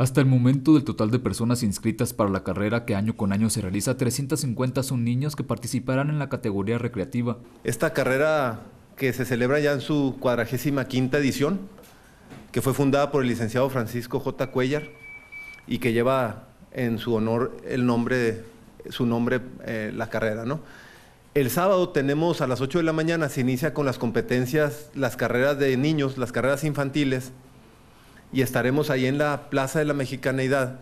Hasta el momento del total de personas inscritas para la carrera que año con año se realiza, 350 son niños que participarán en la categoría recreativa. Esta carrera que se celebra ya en su cuadragésima quinta edición, que fue fundada por el licenciado Francisco J. Cuellar y que lleva en su honor el nombre, su nombre eh, la carrera. El sábado tenemos a las 8 de la mañana, se inicia con las competencias, las carreras de niños, las carreras infantiles, y estaremos ahí en la Plaza de la Mexicanaidad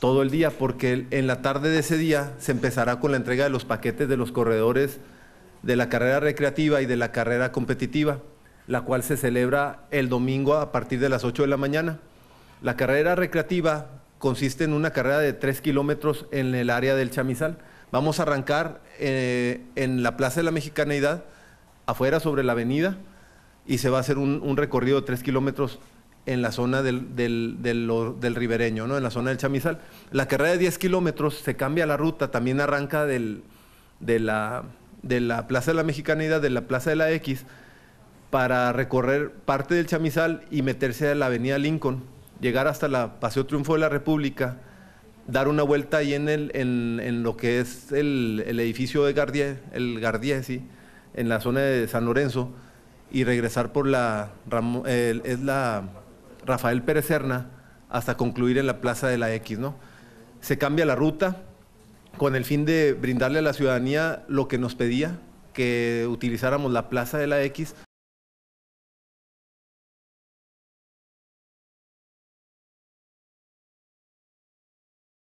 todo el día, porque en la tarde de ese día se empezará con la entrega de los paquetes de los corredores de la carrera recreativa y de la carrera competitiva, la cual se celebra el domingo a partir de las 8 de la mañana. La carrera recreativa consiste en una carrera de 3 kilómetros en el área del Chamizal. Vamos a arrancar eh, en la Plaza de la Mexicanaidad, afuera sobre la avenida, y se va a hacer un, un recorrido de 3 kilómetros en la zona del, del, ribereño, ¿no? en la zona del Chamizal. La carrera de 10 kilómetros se cambia la ruta, también arranca de, la, de la Plaza de la Mexicanidad, de la Plaza de la X, para recorrer parte del Chamizal y meterse a la avenida Lincoln, llegar hasta la Paseo Triunfo de la República, dar una vuelta ahí en, el, en, lo que es el, edificio de Gardié, el Gardié, sí, en la zona de San Lorenzo, y regresar por la... es la Rafael Pérez Serna hasta concluir en la Plaza de la X, Se cambia la ruta con el fin de brindarle a la ciudadanía lo que nos pedía, que utilizáramos la Plaza de la X